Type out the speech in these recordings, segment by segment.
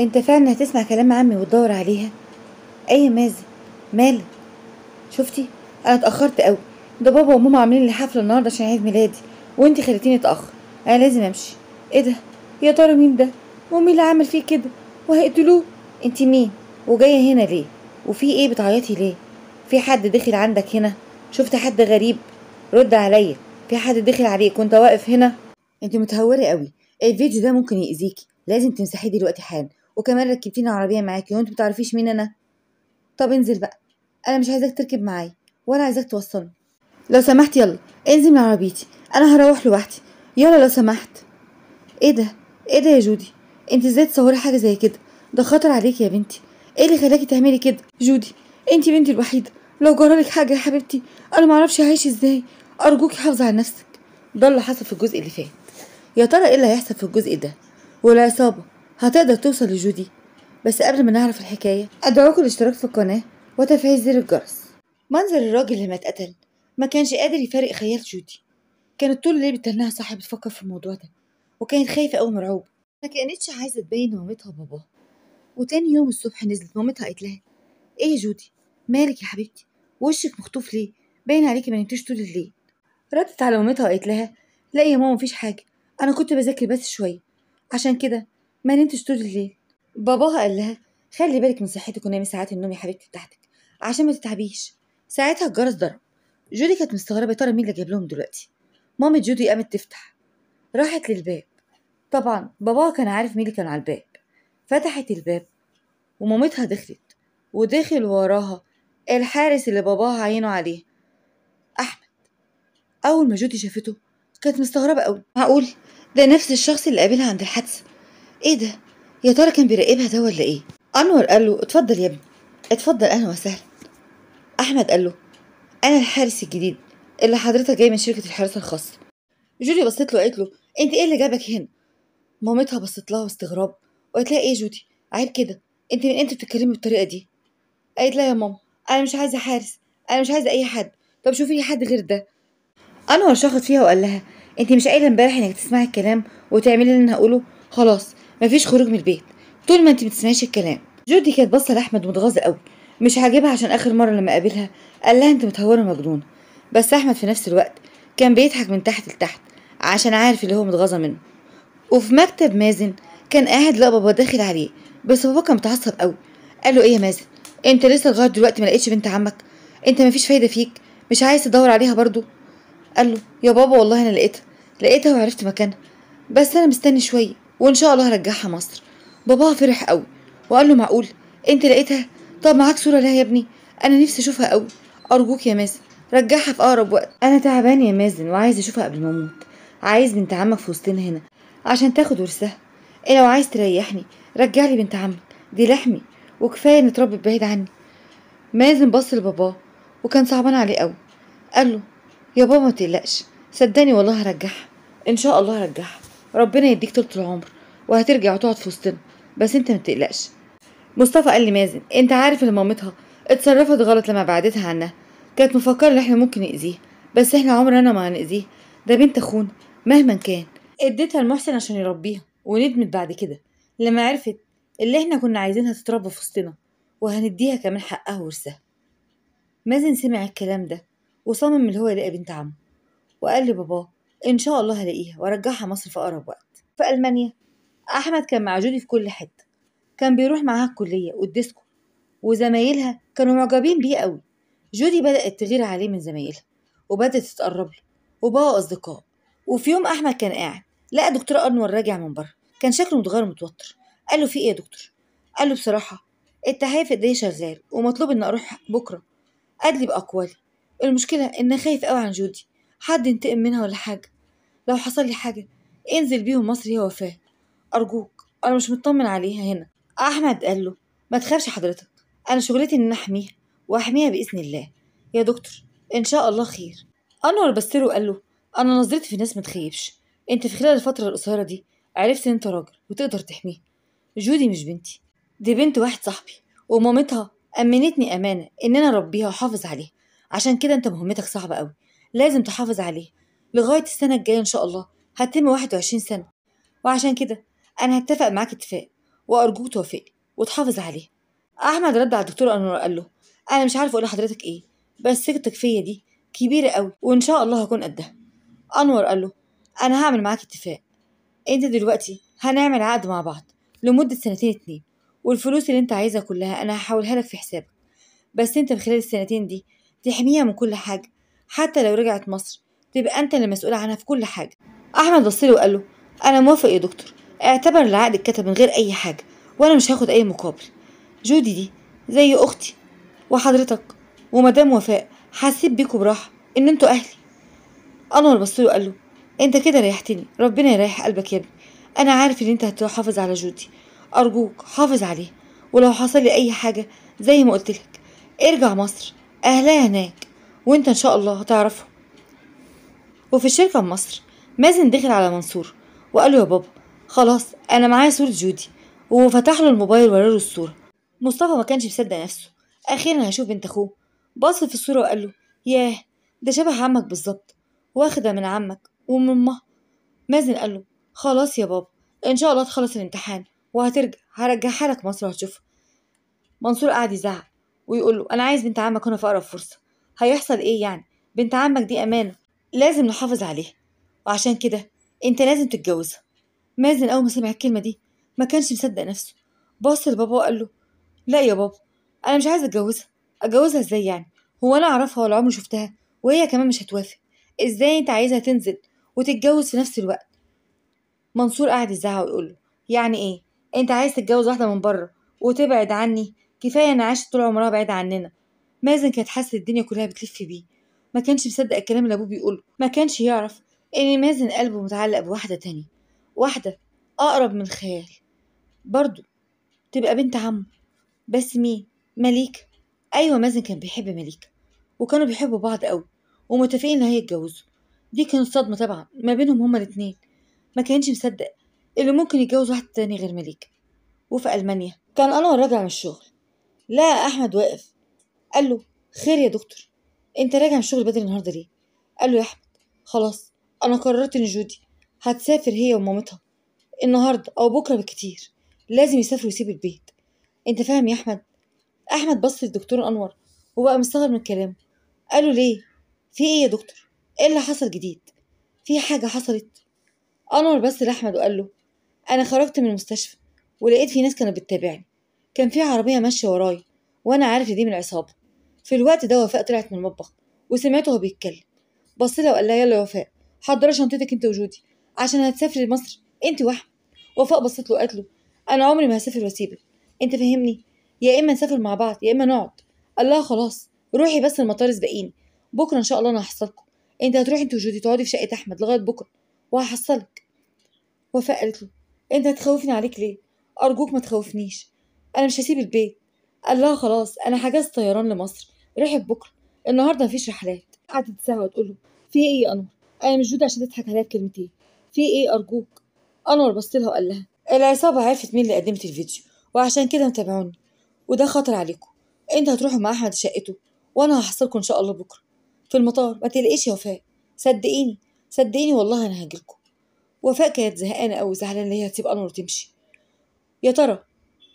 انت فعلا هتسمع كلام عمي وتدور عليها اي مازن مالك شفتي انا اتاخرت قوي ده بابا وماما عاملين لي حفله النهارده عشان عيد ميلادي وانت خليتيني اتاخر انا لازم امشي ايه ده يا ترى مين ده ومين اللي عامل فيه كده وهيقتلوه انت مين وجايه هنا ليه وفي ايه بتعيطي ليه في حد دخل عندك هنا شفت حد غريب رد عليا في حد دخل عليك وانت واقف هنا انت متهوره قوي الفيديو ده ممكن يأذيكي لازم تمسحيه دلوقتي حالا وكمان ركبتيني العربيه معاكي وانت بتعرفيش مين انا طب انزل بقى انا مش عايزاك تركب معايا ولا عايزاك توصلني لو سمحت يلا انزل من عربيتي انا هروح لوحدي يلا لو سمحت ايه ده ايه ده يا جودي انت ازاي تصوري حاجه زي كده ده خطر عليكي يا بنتي ايه اللي خلاكي تعملي كده جودي انت بنتي الوحيده لو جرالك حاجه يا حبيبتي انا معرفش هعيش ازاي ارجوكي حافظي على نفسك ده اللي حصل في الجزء اللي فات يا ترى ايه اللي هيحصل في الجزء ده والعصابه هتقدر توصل لجودي بس قبل ما نعرف الحكاية أدعوكم للاشتراك في القناة وتفعيل زر الجرس منظر الراجل لما اتقتل ما كانش قادر يفارق خيال جودي كانت طول الليل بتنها صاحي بتفكر في الموضوع ده وكانت خايفة أو مرعوبة ما كانتش عايزة تبين مامتها وباباها وتاني يوم الصبح نزلت مامتها قالت لها ايه يا جودي مالك يا حبيبتي وشك مخطوف ليه باين عليكي ما نمتيش طول الليل ردت على مامتها وقالت لها لا يا ماما مفيش حاجة أنا كنت بذاكر بس شوية عشان كده ما نمتش طول الليل باباها قال لها خلي بالك من صحتك ونامي ساعات النوم يا حبيبتي بتاعتك عشان ما تتعبيش ساعتها الجرس ضرب جودي كانت مستغربه ترى مين اللي جاب لهم دلوقتي مامة جودي قامت تفتح راحت للباب طبعا باباها كان عارف مين اللي كان على الباب فتحت الباب ومامتها دخلت ودخل وراها الحارس اللي باباها عينه عليه احمد اول ما جودي شافته كانت مستغربه قوي معقول ده نفس الشخص اللي قابلها عند الحادثه ايه ده يا ترى كان بيراقبها ده ولا ايه انور قال له اتفضل يا ابني اتفضل اهلا وسهلا احمد قال له انا الحارس الجديد اللي حضرتك جاي من شركه الحراسه الخاصه جودي بصت له قالت له انت ايه اللي جابك هنا مامتها بصت لها باستغراب وقالت لها ايه جودي عيب كده انت من امتى بتتكلمي بالطريقه دي قالت لها يا ماما انا مش عايزه حارس انا مش عايزه اي حد طب شوفي لي حد غير ده انور شخط فيها وقال لها انت مش قايله امبارح انك تسمعي الكلام وتعملي اللي انا هقوله خلاص مفيش خروج من البيت طول ما انت بتسمعيش الكلام جودي كانت باصه لاحمد متغاظه قوي مش عاجبها عشان اخر مره لما قابلها قال لها انت متهوره مجنونه بس احمد في نفس الوقت كان بيضحك من تحت لتحت عشان عارف اللي هو متغاظه منه وفي مكتب مازن كان قاعد لقى بابا داخل عليه بس بابا كان متعصب قوي قال له ايه يا مازن انت لسه لغايه دلوقتي ما لقيتش بنت عمك انت مفيش فايده فيك مش عايز تدور عليها برضو قال له يا بابا والله انا لقيتها لقيتها وعرفت مكانها بس انا مستني شويه وإن شاء الله هرجعها مصر باباها فرح قوي وقال له معقول أنت لقيتها طب معاك صورة لها يا ابني أنا نفسي أشوفها قوي أرجوك يا مازن رجعها في أقرب وقت أنا تعبان يا مازن وعايز أشوفها قبل ما أموت عايز بنت عمك في وسطنا هنا عشان تاخد ورثها إيه لو عايز تريحني رجع لي بنت عمك دي لحمي وكفاية نتربي بعيد عني مازن بص لباباه وكان صعبان عليه قوي قال له يا بابا ما تقلقش صدقني والله هرجعها ان شاء الله هرجعها ربنا يديك طول العمر وهترجع وتقعد في وسطنا بس انت متقلقش مصطفى قال لي مازن انت عارف ان مامتها اتصرفت غلط لما بعدتها عنها كانت مفكره ان احنا ممكن ناذيها بس احنا عمرنا ما هنأذيها ده بنت اخونا مهما كان اديتها لمحسن عشان يربيها وندمت بعد كده لما عرفت اللي احنا كنا عايزينها تتربى في وسطنا وهنديها كمان حقها ورثها مازن سمع الكلام ده وصمم اللي هو يلاقي بنت عمه وقال لباباه إن شاء الله هلاقيها وأرجعها مصر في أقرب وقت في ألمانيا أحمد كان مع جودي في كل حتة كان بيروح معاها الكلية والديسكو وزمايلها كانوا معجبين بيه قوي جودي بدأت تغير عليه من زمايلها وبدأت تتقرب له وبقوا أصدقاء وفي يوم أحمد كان قاعد لقى دكتور أنور راجع من بره كان شكله متغير متوتر قال له في إيه يا دكتور قال له بصراحة التحيه في إيديا شغال ومطلوب إن أروح بكرة أدلي بأقوالي المشكلة إن خايف قوي عن جودي حد ينتقم منها ولا حاجة لو حصل لي حاجة انزل بيهم مصر يا وفاء أرجوك أنا مش مطمن عليها هنا أحمد قال له ما تخافش حضرتك أنا شغلتي إن أحميها وأحميها بإذن الله يا دكتور إن شاء الله خير أنور بستره قال له أنا نظرتي في الناس ما تخيبش أنت في خلال الفترة القصيرة دي عرفت إن أنت راجل وتقدر تحميه جودي مش بنتي دي بنت واحد صاحبي ومامتها أمنتني أمانة إن أنا أربيها وأحافظ عليها عشان كده أنت مهمتك صعبة أوي لازم تحافظ عليها لغاية السنة الجاية إن شاء الله هتتم 21 سنة وعشان كده أنا هتفق معاك اتفاق وأرجوك توافقي وتحافظ عليه أحمد رد على الدكتور أنور قال له أنا مش عارف أقول لحضرتك إيه بس ثقتك فيا دي كبيرة قوي وإن شاء الله هكون قدها أنور قال له أنا هعمل معاك اتفاق أنت دلوقتي هنعمل عقد مع بعض لمدة سنتين اتنين والفلوس اللي أنت عايزها كلها أنا هحولها لك في حسابك بس أنت في خلال السنتين دي تحميها من كل حاجة حتى لو رجعت مصر تبقى أنت اللي مسؤول عنها في كل حاجة أحمد بصله وقال له أنا موافق يا دكتور اعتبر العقد اتكتب من غير أي حاجة وأنا مش هاخد أي مقابل جودي دي زي أختي وحضرتك ومدام وفاء حسيت بيكوا براحة إن انتوا أهلي أنور بصله وقال له أنت كده ريحتني ربنا يريح قلبك يا ابني أنا عارف إن أنت هتحافظ على جودي أرجوك حافظ عليها ولو حصل لي أي حاجة زي ما قلت لك ارجع مصر أهلها هناك وأنت إن شاء الله هتعرفهم وفي الشركة في مصر مازن دخل على منصور وقال له يا بابا خلاص أنا معايا صورة جودي وفتح له الموبايل وراله الصورة مصطفى ما كانش مصدق نفسه أخيرا هشوف بنت أخوه بص في الصورة وقال له ياه ده شبه عمك بالظبط واخدة من عمك ومن أمه مازن قال له خلاص يا بابا إن شاء الله تخلص الامتحان وهترجع هرجعها لك مصر وهتشوفها منصور قعد يزعق ويقول له أنا عايز بنت عمك هنا في أقرب فرصة هيحصل إيه يعني بنت عمك دي أمانة لازم نحافظ عليه وعشان كده انت لازم تتجوزها مازن أول ما سمع الكلمة دي ما كانش مصدق نفسه بص لبابا وقال له لا يا بابا أنا مش عايز أتجوزها أتجوزها إزاي يعني هو أنا أعرفها ولا عمري شفتها وهي كمان مش هتوافق إزاي أنت عايزها تنزل وتتجوز في نفس الوقت منصور قعد يزعق ويقول له يعني إيه أنت عايز تتجوز واحدة من بره وتبعد عني كفاية أنا عاشت طول عمرها بعيدة عننا مازن كانت حاسة الدنيا كلها بتلف بيه ما كانش مصدق الكلام اللي ابوه بيقوله ما كانش يعرف ان مازن قلبه متعلق بواحده تانية واحده اقرب من الخيال برضه تبقى بنت عمه بس مين مليكة ايوه مازن كان بيحب مليكة وكانوا بيحبوا بعض قوي ومتفقين ان هيتجوزوا دي كانت صدمه طبعا ما بينهم هما الاتنين ما كانش مصدق اللي ممكن يتجوز واحد تاني غير مليكة وفي المانيا كان انور راجع من الشغل لقى احمد واقف قال له خير يا دكتور انت راجع من الشغل بدري النهارده ليه قال له يا احمد خلاص انا قررت ان جودي هتسافر هي ومامتها النهارده او بكره بالكتير لازم يسافر ويسيب البيت انت فاهم يا احمد احمد بص للدكتور انور وبقى مستغرب من كلامه قال له ليه في ايه يا دكتور ايه اللي حصل جديد في حاجه حصلت انور بس لاحمد وقال له انا خرجت من المستشفى ولقيت في ناس كانت بتتابعني كان في عربيه ماشيه ورايا وانا عارف دي من العصابه في الوقت ده وفاء طلعت من المطبخ وسمعته وهو بيتكلم بص لها وقال لها يلا يا وفاء حضري شنطتك انت وجودي عشان هتسافري لمصر انت واحده وفاء بصت له وقالت له انا عمري ما هسافر واسيبك انت فاهمني يا اما نسافر مع بعض يا اما نقعد قال لها خلاص روحي بس المطار اسبقيني بكره ان شاء الله انا هحصلكم انت هتروحي انت وجودي تقعدي في شقه احمد لغايه بكره وهحصلك وفاء قالت له انت هتخوفني عليك ليه ارجوك ما تخوفنيش انا مش هسيب البيت قال لها خلاص انا حجزت طيران لمصر رحب بكره النهارده مفيش رحلات قعدت ساعه وتقول له في ايه يا انور انا مش جوده عشان تضحك عليا بكلمتين في ايه ارجوك انور بص لها وقال لها العصابه عرفت مين اللي قدمت الفيديو وعشان كده متابعوني وده خطر عليكم انتوا هتروحوا مع احمد شقته وانا هحصلكم ان شاء الله بكره في المطار ما تلاقيش يا وفاء صدقيني صدقيني والله انا هاجيلكوا وفاء كانت زهقانه قوي زعلانه ان هي هتسيب انور وتمشي يا ترى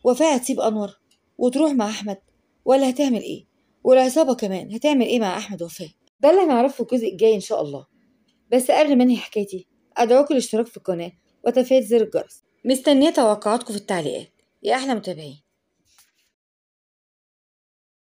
وفاء هتسيب انور وتروح مع أحمد ولا هتعمل إيه والعصابة كمان هتعمل إيه مع أحمد وفاء ده اللي هنعرفه الجزء الجاي إن شاء الله بس قبل ما أنهي حكايتي أدعوكم للاشتراك في القناة وتفعيل زر الجرس مستنية توقعاتكم في التعليقات يا أحلى متابعين